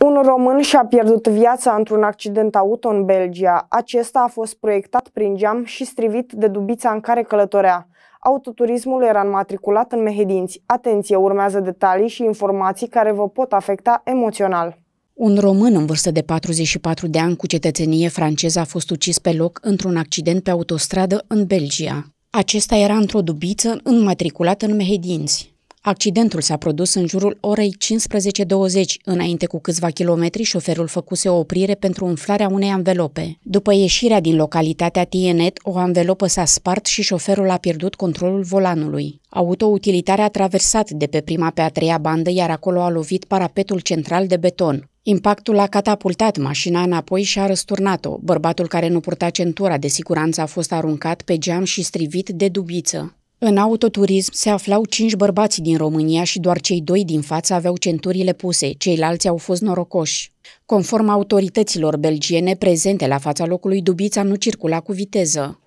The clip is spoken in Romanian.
Un român și-a pierdut viața într-un accident auto în Belgia. Acesta a fost proiectat prin geam și strivit de dubița în care călătorea. Autoturismul era înmatriculat în Mehedinți. Atenție, urmează detalii și informații care vă pot afecta emoțional. Un român în vârstă de 44 de ani cu cetățenie franceză a fost ucis pe loc într-un accident pe autostradă în Belgia. Acesta era într-o dubiță înmatriculat în Mehedinți. Accidentul s-a produs în jurul orei 15.20. Înainte cu câțiva kilometri, șoferul făcuse o oprire pentru umflarea unei anvelope. După ieșirea din localitatea Tienet, o anvelopă s-a spart și șoferul a pierdut controlul volanului. Autoutilitarea a traversat de pe prima pe a treia bandă, iar acolo a lovit parapetul central de beton. Impactul a catapultat mașina înapoi și a răsturnat-o. Bărbatul care nu purta centura de siguranță a fost aruncat pe geam și strivit de dubiță. În autoturism se aflau cinci bărbați din România și doar cei doi din față aveau centurile puse, ceilalți au fost norocoși. Conform autorităților belgiene prezente la fața locului, Dubița nu circula cu viteză.